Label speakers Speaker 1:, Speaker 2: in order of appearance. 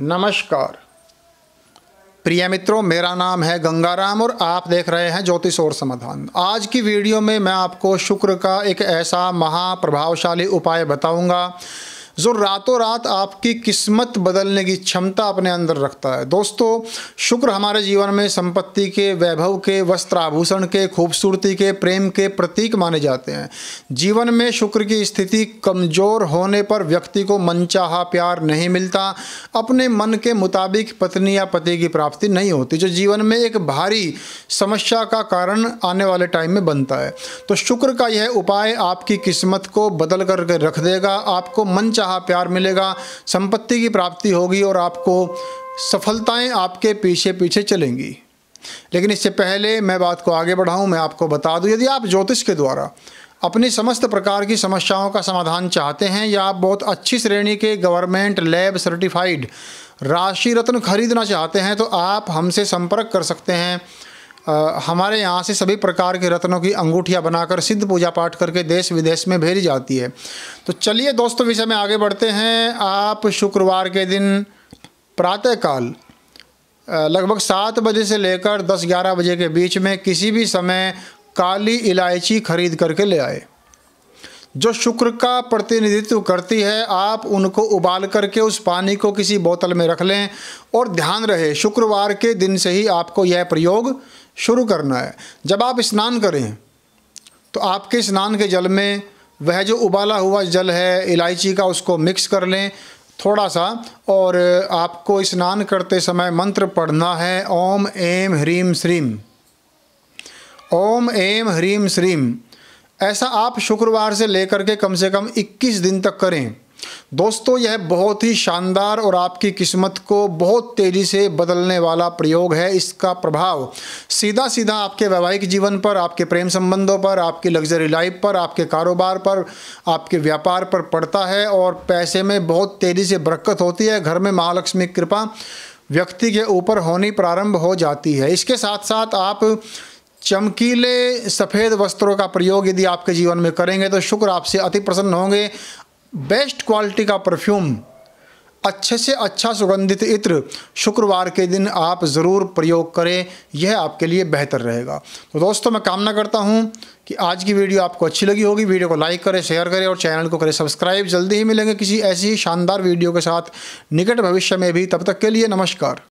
Speaker 1: नमस्कार प्रिय मित्रों मेरा नाम है गंगाराम और आप देख रहे हैं ज्योतिष और समाधान आज की वीडियो में मैं आपको शुक्र का एक ऐसा महाप्रभावशाली उपाय बताऊंगा जो रातों रात आपकी किस्मत बदलने की क्षमता अपने अंदर रखता है दोस्तों शुक्र हमारे जीवन में संपत्ति के वैभव के वस्त्र आभूषण के खूबसूरती के प्रेम के प्रतीक माने जाते हैं जीवन में शुक्र की स्थिति कमज़ोर होने पर व्यक्ति को मनचाहा प्यार नहीं मिलता अपने मन के मुताबिक पत्नी या पति की प्राप्ति नहीं होती जो जीवन में एक भारी समस्या का कारण आने वाले टाइम में बनता है तो शुक्र का यह उपाय आपकी किस्मत को बदल करके रख देगा आपको मनचाहा चाहा प्यार मिलेगा संपत्ति की प्राप्ति होगी और आपको सफलताएं आपके पीछे पीछे चलेंगी लेकिन इससे पहले मैं बात को आगे बढ़ाऊं मैं आपको बता दूं यदि आप ज्योतिष के द्वारा अपनी समस्त प्रकार की समस्याओं का समाधान चाहते हैं या आप बहुत अच्छी श्रेणी के गवर्नमेंट लैब सर्टिफाइड राशि रत्न खरीदना चाहते हैं तो आप हमसे संपर्क कर सकते हैं आ, हमारे यहाँ से सभी प्रकार के रत्नों की अंगूठियाँ बनाकर सिद्ध पूजा पाठ करके देश विदेश में भेजी जाती है तो चलिए दोस्तों विषय में आगे बढ़ते हैं आप शुक्रवार के दिन प्रातःकाल लगभग सात बजे से लेकर दस ग्यारह बजे के बीच में किसी भी समय काली इलायची खरीद करके ले आए जो शुक्र का प्रतिनिधित्व करती है आप उनको उबाल करके उस पानी को किसी बोतल में रख लें और ध्यान रहे शुक्रवार के दिन से ही आपको यह प्रयोग शुरू करना है जब आप स्नान करें तो आपके स्नान के जल में वह जो उबाला हुआ जल है इलायची का उसको मिक्स कर लें थोड़ा सा और आपको स्नान करते समय मंत्र पढ़ना है ओम एम ह्रीम श्रीम ओम एम ह्रीम श्रीम ऐसा आप शुक्रवार से लेकर के कम से कम 21 दिन तक करें दोस्तों यह बहुत ही शानदार और आपकी किस्मत को बहुत तेज़ी से बदलने वाला प्रयोग है इसका प्रभाव सीधा सीधा आपके वैवाहिक जीवन पर आपके प्रेम संबंधों पर आपकी लग्जरी लाइफ पर आपके कारोबार पर आपके व्यापार पर पड़ता है और पैसे में बहुत तेज़ी से बरकत होती है घर में महालक्ष्मी कृपा व्यक्ति के ऊपर होनी प्रारंभ हो जाती है इसके साथ साथ आप चमकीले सफ़ेद वस्त्रों का प्रयोग यदि आपके जीवन में करेंगे तो शुक्र आपसे अति प्रसन्न होंगे बेस्ट क्वालिटी का परफ्यूम अच्छे से अच्छा सुगंधित इत्र शुक्रवार के दिन आप ज़रूर प्रयोग करें यह आपके लिए बेहतर रहेगा तो दोस्तों मैं कामना करता हूँ कि आज की वीडियो आपको अच्छी लगी होगी वीडियो को लाइक करें शेयर करें और चैनल को करें सब्सक्राइब जल्दी ही मिलेंगे किसी ऐसी शानदार वीडियो के साथ निकट भविष्य में भी तब तक के लिए नमस्कार